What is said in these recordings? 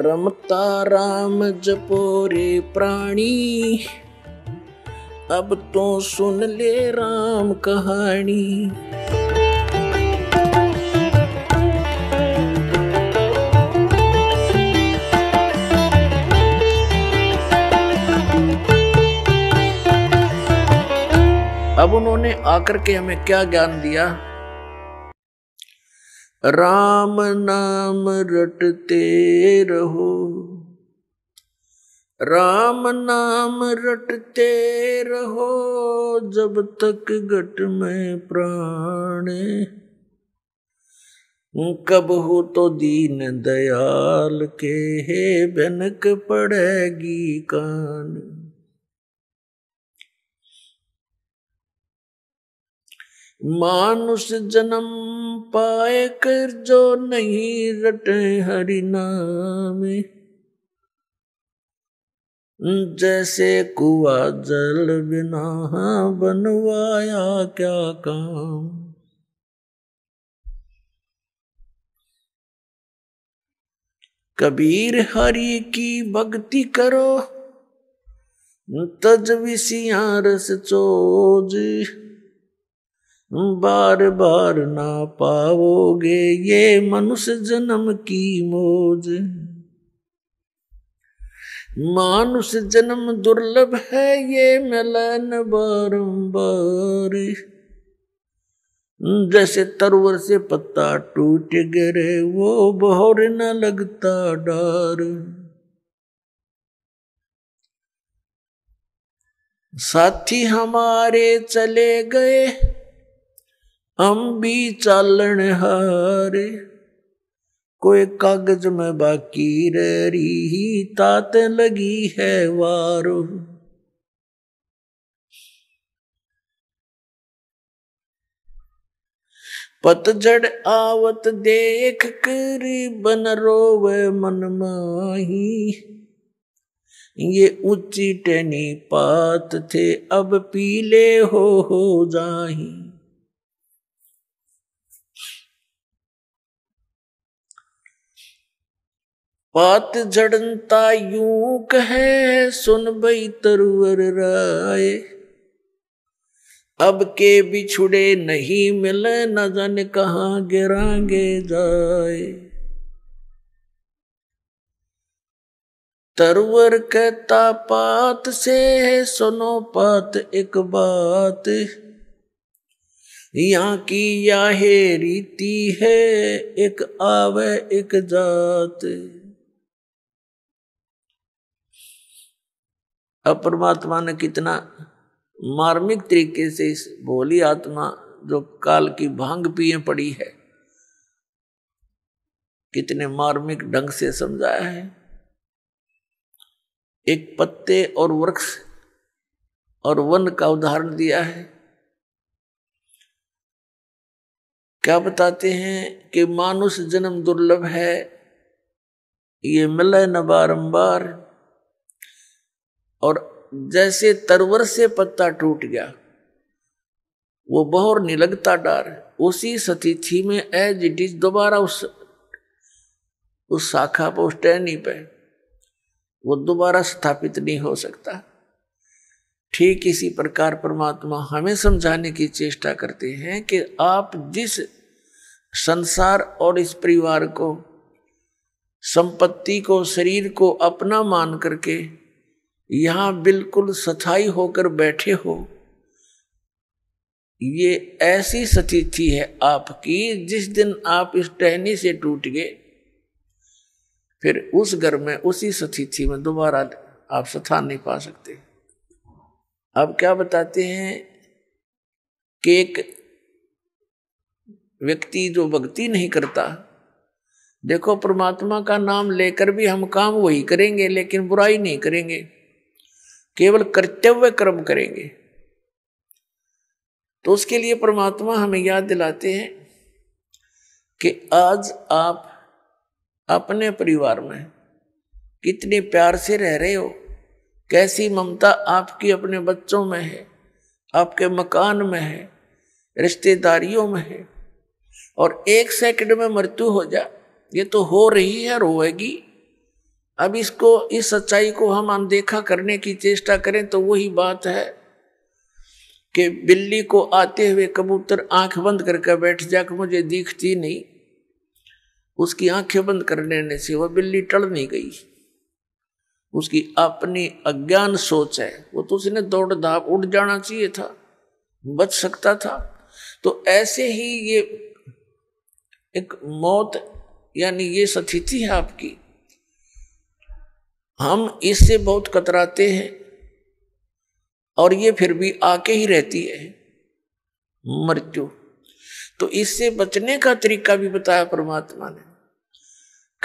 रमता राम जपो रे प्राणी अब तो सुन ले राम कहानी अब उन्होंने आकर के हमें क्या ज्ञान दिया राम नाम रटते रहो राम नाम रटते रहो जब तक घट में प्राण कब हो तो दीन दयाल के हे बनक पड़ेगी कान मानुष जन्म पाए कर जो नहीं रटे हरि नाम जैसे कुआ जल बिना बनवाया क्या काम कबीर हरि की भक्ति करो तज विसिया रस चोज बार बार ना पाओगे ये मनुष्य जन्म की मोज मानुष जन्म दुर्लभ है ये मिलन बारंबार जैसे तरवर से पत्ता टूट गिरे वो बहुर न लगता डर साथी हमारे चले गए हम भी चालन हारे कोई कागज में बाकी रही ही तात लगी है वारो पतझड़ आवत देख कर बन रोवे मन माही ये ऊंची टेनी पात थे अब पीले हो हो जाही पात जड़नता यू कहे सुन भई तरुअर राय अब के बिछुड़े नहीं मिले न जाने कहाँ गिरांगे जाए तरवर कहता पात से सुनो पात एक बात यहाँ की यह रीति है एक आवे एक जात अब परमात्मा ने कितना मार्मिक तरीके से इस भोली आत्मा जो काल की भांग पिए पड़ी है कितने मार्मिक ढंग से समझाया है एक पत्ते और वृक्ष और वन का उदाहरण दिया है क्या बताते हैं कि मानुष जन्म दुर्लभ है ये मिले न बारंबार और जैसे तरवर से पत्ता टूट गया वो बहुत निलगता डर डार उसी स्थिति में एज इट इज दोबारा उस उस शाखा पर उस टहनी पे वो दोबारा स्थापित नहीं हो सकता ठीक इसी प्रकार परमात्मा हमें समझाने की चेष्टा करते हैं कि आप जिस संसार और इस परिवार को संपत्ति को शरीर को अपना मान करके यहां बिल्कुल सथाई होकर बैठे हो ये ऐसी स्थिति है आपकी जिस दिन आप इस टहनी से टूट गए फिर उस घर में उसी स्थिति में दोबारा आप स्थान नहीं पा सकते अब क्या बताते हैं कि एक व्यक्ति जो भक्ति नहीं करता देखो परमात्मा का नाम लेकर भी हम काम वही करेंगे लेकिन बुराई नहीं करेंगे केवल कर्तव्य कर्म करेंगे तो उसके लिए परमात्मा हमें याद दिलाते हैं कि आज आप अपने परिवार में कितने प्यार से रह रहे हो कैसी ममता आपकी अपने बच्चों में है आपके मकान में है रिश्तेदारियों में है और एक सेकंड में मृत्यु हो जा ये तो हो रही है रोएगी अब इसको इस सच्चाई को हम अनदेखा करने की चेष्टा करें तो वही बात है कि बिल्ली को आते हुए कबूतर आंख बंद करके बैठ जा कि मुझे दिखती नहीं उसकी आंखें बंद कर लेने से वह बिल्ली टल नहीं गई उसकी अपनी अज्ञान सोच है वो तो उसने दौड़ धाप उड़ जाना चाहिए था बच सकता था तो ऐसे ही ये एक मौत यानी ये स्थिति है आपकी हम इससे बहुत कतराते हैं और ये फिर भी आके ही रहती है मृत्यु तो इससे बचने का तरीका भी बताया परमात्मा ने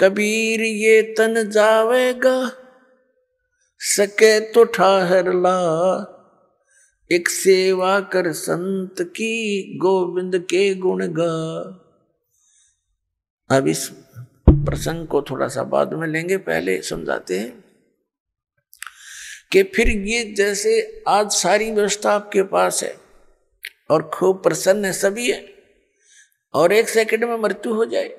कबीर ये तन जावेगा सके तो ठहर ला एक सेवा कर संत की गोविंद के गुण गा अब इस प्रसंग को थोड़ा सा बाद में लेंगे पहले समझाते हैं कि फिर ये जैसे आज सारी व्यवस्था आपके पास है और खूब प्रसन्न है सभी है और एक सेकंड में मृत्यु हो जाए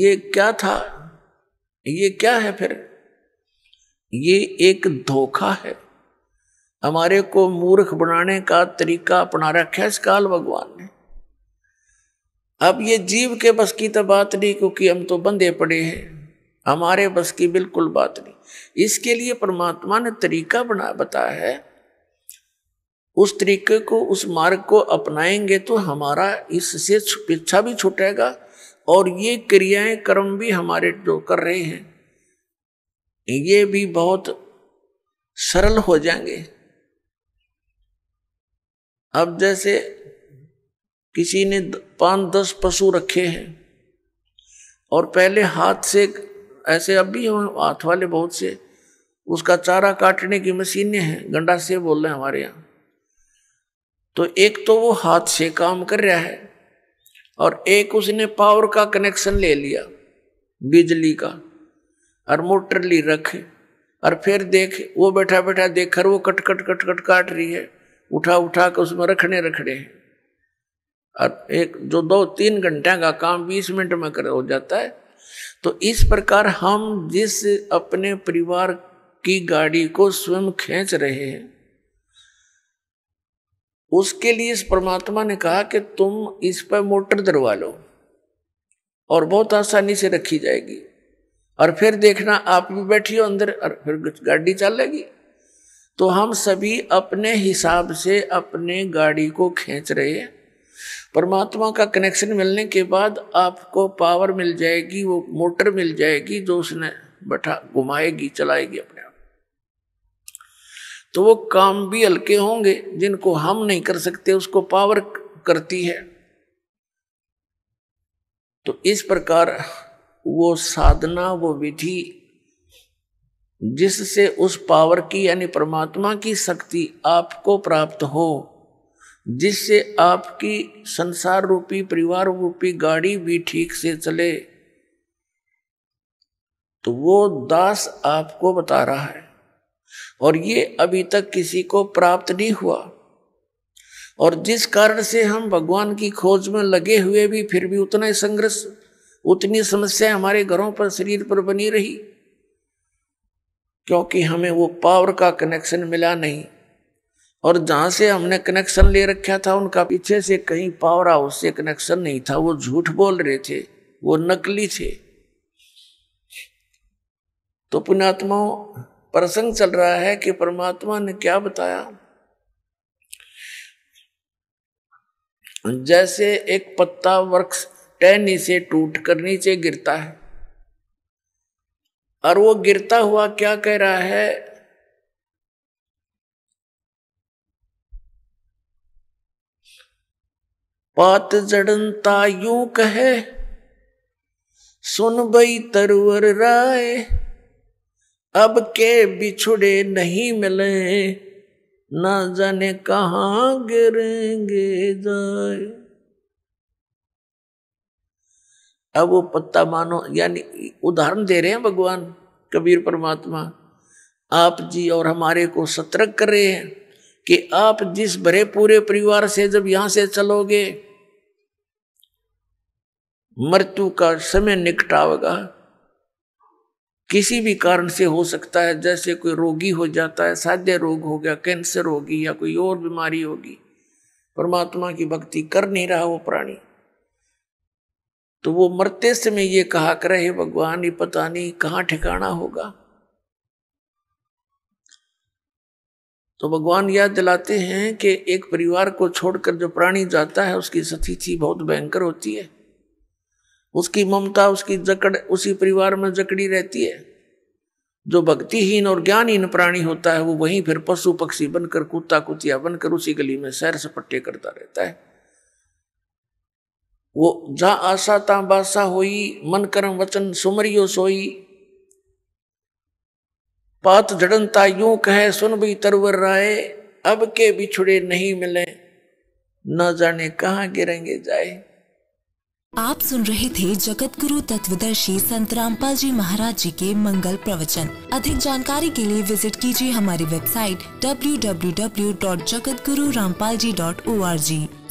ये क्या था ये क्या है फिर ये एक धोखा है हमारे को मूर्ख बनाने का तरीका अपना रखा इस काल भगवान ने अब ये जीव के बस की तो बात नहीं क्योंकि हम तो बंधे पड़े हैं हमारे बस की बिल्कुल बात नहीं इसके लिए परमात्मा ने तरीका बना बताया है उस तरीके को उस मार्ग को अपनाएंगे तो हमारा इससे पीछा भी छुटेगा और ये क्रियाएं कर्म भी हमारे जो कर रहे हैं ये भी बहुत सरल हो जाएंगे अब जैसे किसी ने पांच दस पशु रखे हैं और पहले हाथ से ऐसे अब भी हाथ वाले बहुत से उसका चारा काटने की मशीनें हैं गंडा से बोल रहे हैं हमारे यहाँ तो एक तो वो हाथ से काम कर रहा है और एक उसने पावर का कनेक्शन ले लिया बिजली का और मोटर ली रख और फिर देख वो बैठा बैठा देख कर वो कट कट कट कट काट रही है उठा उठा कर उसमें रखने रखने हैं और एक जो दो तीन घंटे का काम बीस मिनट में कर हो जाता है तो इस प्रकार हम जिस अपने परिवार की गाड़ी को स्वयं खींच रहे हैं उसके लिए इस परमात्मा ने कहा कि तुम इस पर मोटर दरवा लो और बहुत आसानी से रखी जाएगी और फिर देखना आप भी बैठी हो अंदर और फिर गाड़ी चलेगी तो हम सभी अपने हिसाब से अपने गाड़ी को खींच रहे हैं परमात्मा का कनेक्शन मिलने के बाद आपको पावर मिल जाएगी वो मोटर मिल जाएगी जो उसने बैठा घुमाएगी चलाएगी अपने आप तो वो काम भी हल्के होंगे जिनको हम नहीं कर सकते उसको पावर करती है तो इस प्रकार वो साधना वो विधि जिससे उस पावर की यानी परमात्मा की शक्ति आपको प्राप्त हो जिससे आपकी संसार रूपी परिवार रूपी गाड़ी भी ठीक से चले तो वो दास आपको बता रहा है और ये अभी तक किसी को प्राप्त नहीं हुआ और जिस कारण से हम भगवान की खोज में लगे हुए भी फिर भी उतना ही संघर्ष उतनी समस्या हमारे घरों पर शरीर पर बनी रही क्योंकि हमें वो पावर का कनेक्शन मिला नहीं और जहां से हमने कनेक्शन ले रखा था उनका पीछे से कहीं पावर हाउस से कनेक्शन नहीं था वो झूठ बोल रहे थे वो नकली थे तो पुण्यात्माओं प्रसंग चल रहा है कि परमात्मा ने क्या बताया जैसे एक पत्ता वृक्ष टहनी से टूट कर नीचे गिरता है और वो गिरता हुआ क्या कह रहा है पात जड़नता यू कहे सुन भई तरवर राय अब के बिछुड़े नहीं मिले ना जाने कहा गिरेंगे जाए अब वो पत्ता मानो यानी उदाहरण दे रहे हैं भगवान कबीर परमात्मा आप जी और हमारे को सतर्क कर रहे हैं कि आप जिस भरे पूरे परिवार से जब यहां से चलोगे मृत्यु का समय निकटावेगा किसी भी कारण से हो सकता है जैसे कोई रोगी हो जाता है साध्य रोग हो गया कैंसर होगी या कोई और बीमारी होगी परमात्मा की भक्ति कर नहीं रहा वो प्राणी तो वो मरते समय ये कहा करे भगवान ये पता नहीं कहाँ ठिकाना होगा तो भगवान याद दिलाते हैं कि एक परिवार को छोड़कर जो प्राणी जाता है उसकी स्थिति बहुत भयंकर होती है उसकी ममता उसकी जकड़ उसी परिवार में जकड़ी रहती है जो भक्तिहीन और ज्ञानहीन प्राणी होता है वो वहीं फिर पशु पक्षी बनकर कुत्ता कुतिया बनकर उसी गली में सैर सपट्टे करता रहता है वो जा आशा ता बासा होई मन कर्म वचन सुमरियो सोई पात जड़नता यूं कहे सुन भी तरवर राय अब के बिछुड़े नहीं मिले न जाने कहाँ गिरेंगे जाए आप सुन रहे थे जगत गुरु तत्वदर्शी संत रामपाल जी महाराज जी के मंगल प्रवचन अधिक जानकारी के लिए विजिट कीजिए हमारी website W W W dot Rampal ji O R जी